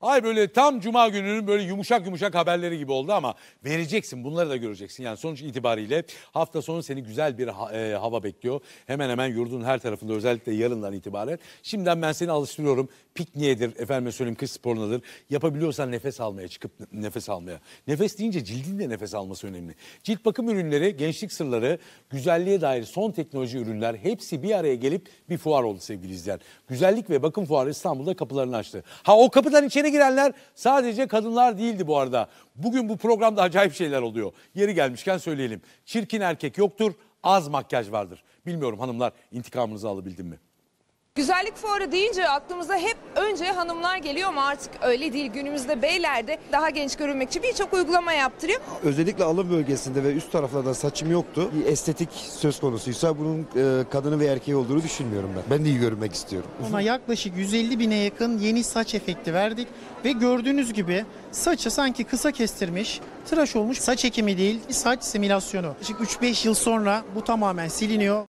Ay böyle tam cuma gününün böyle yumuşak yumuşak haberleri gibi oldu ama vereceksin bunları da göreceksin. Yani sonuç itibariyle hafta sonu seni güzel bir ha, e, hava bekliyor. Hemen hemen yurdun her tarafında özellikle yarından itibaren. Şimdiden ben seni alıştırıyorum. Pikniğedir, efendime söyleyeyim kız sporunadır. Yapabiliyorsan nefes almaya çıkıp nefes almaya. Nefes deyince cildin de nefes alması önemli. Cilt bakım ürünleri, gençlik sırları, güzelliğe dair son teknoloji ürünler hepsi bir araya gelip bir fuar oldu sevgili izleyen. Güzellik ve bakım fuarı İstanbul'da kapılarını açtı. Ha o kapıdan içeri içeri girenler sadece kadınlar değildi bu arada. Bugün bu programda acayip şeyler oluyor. Yeri gelmişken söyleyelim. Çirkin erkek yoktur, az makyaj vardır. Bilmiyorum hanımlar intikamınızı alabildim mi? Güzellik fuarı deyince aklımıza hep önce hanımlar geliyor ama artık öyle değil. Günümüzde beyler de daha genç görünmek için birçok uygulama yaptırıyor. Özellikle alın bölgesinde ve üst taraflarda saçım yoktu. Bir estetik söz konusuysa bunun e, kadını ve erkeği olduğunu düşünmüyorum ben. Ben de iyi görünmek istiyorum. Ona yaklaşık 150 bine yakın yeni saç efekti verdik ve gördüğünüz gibi saçı sanki kısa kestirmiş, tıraş olmuş saç ekimi değil, saç simülasyonu. Yaklaşık 3-5 yıl sonra bu tamamen siliniyor.